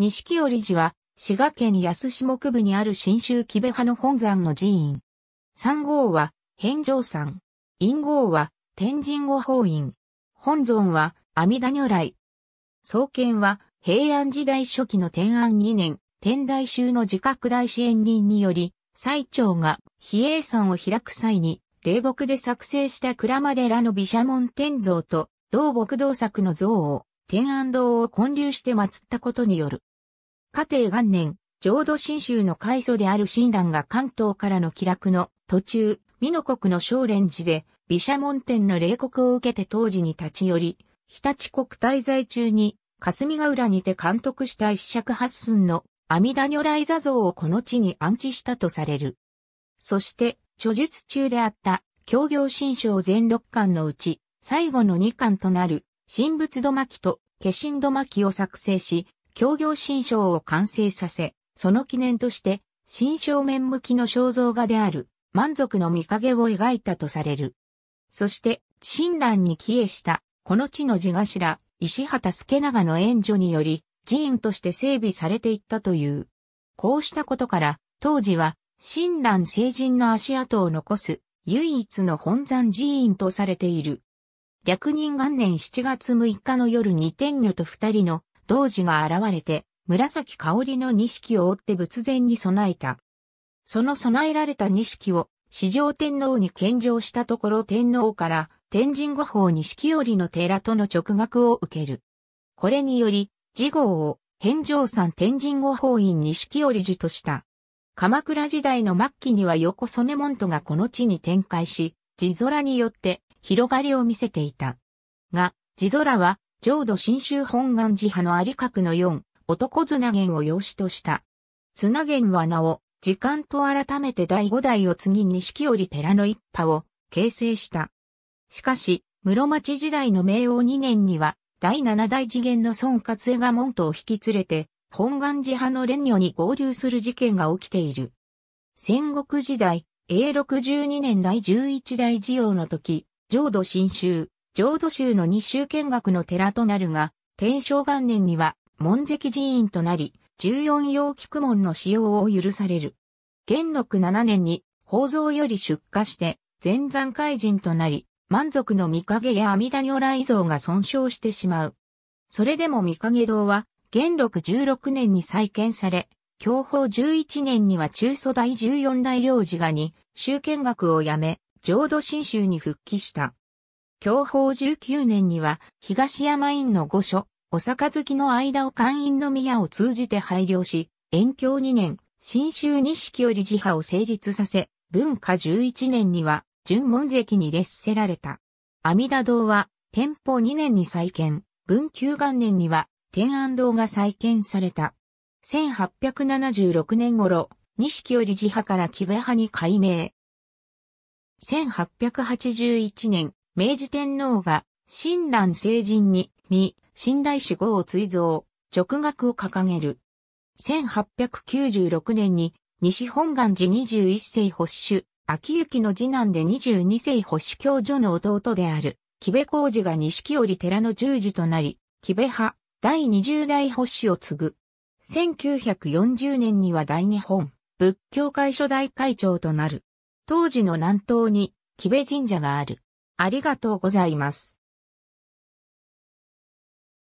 錦織寺は、滋賀県安下区部にある新州木部派の本山の寺院。三号は、返上山。陰号は、天神御法院。本尊は、阿弥陀如来。創建は、平安時代初期の天安二年、天台宗の自覚大支援人により、最長が、比叡山を開く際に、霊木で作成した倉間寺の毘沙門天像と、同木道作の像を、天安堂を建立して祀ったことによる。家庭元年、浄土真宗の開祖である親鸞が関東からの気楽の途中、美濃国の少蓮寺で、毘沙門天の冷酷を受けて当時に立ち寄り、日立国滞在中に、霞ヶ浦にて監督した一尺八寸の阿弥陀如来座像をこの地に安置したとされる。そして、著述中であった、協業新章全六巻のうち、最後の二巻となる、神仏土巻と化身土巻を作成し、協業新章を完成させ、その記念として、新正面向きの肖像画である、満足の見影を描いたとされる。そして、親鸞に帰依した、この地の地頭、石畑助長の援助により、寺院として整備されていったという。こうしたことから、当時は、親鸞聖人の足跡を残す、唯一の本山寺院とされている。略人元年7月6日の夜に天女と二人の同時が現れて、紫香りの錦を追って仏前に備えた。その備えられた錦を、四条天皇に献上したところ天皇から、天神御法錦織の寺との直学を受ける。これにより、次号を、返上山天神御法院錦織寺とした。鎌倉時代の末期には横曽根門徒がこの地に展開し、地空によって広がりを見せていた。が、地空は、浄土真宗本願寺派のありかくの四、男綱源を養子とした。綱源は名を、時間と改めて第五代を次に季折寺の一派を形成した。しかし、室町時代の明王二年には、第七代次元の孫勝江が門徒を引き連れて、本願寺派の蓮女に合流する事件が起きている。戦国時代、永禄十2年第11代次王の時、浄土真宗、浄土宗の二州見学の寺となるが、天正元年には、門跡寺院となり、14用菊門の使用を許される。元禄7年に、宝蔵より出荷して、全山海人となり、満足の御影や阿弥陀如来像が損傷してしまう。それでも御影堂は、元禄16年に再建され、享保11年には中祖大十四代領事がに、宗見学をやめ、浄土真宗に復帰した。享保19年には、東山院の御所、お月の間を官院の宮を通じて廃業し、延教2年、新州錦より自派を成立させ、文化11年には、純門跡に列せられた。阿弥陀堂は、天保2年に再建、文久元年には、天安堂が再建された。1876年頃、錦寄り自派から木部派に改名。1881年、明治天皇が、親鸞聖人に、未、新大志号を追贈、直学を掲げる。1896年に、西本願寺21世保守、秋行の次男で22世保守教授の弟である、木部浩二が錦織寺の十字となり、木部派、第20代保守を継ぐ。1940年には大日本、仏教会初代会長となる。当時の南東に、木部神社がある。ありがとうございます。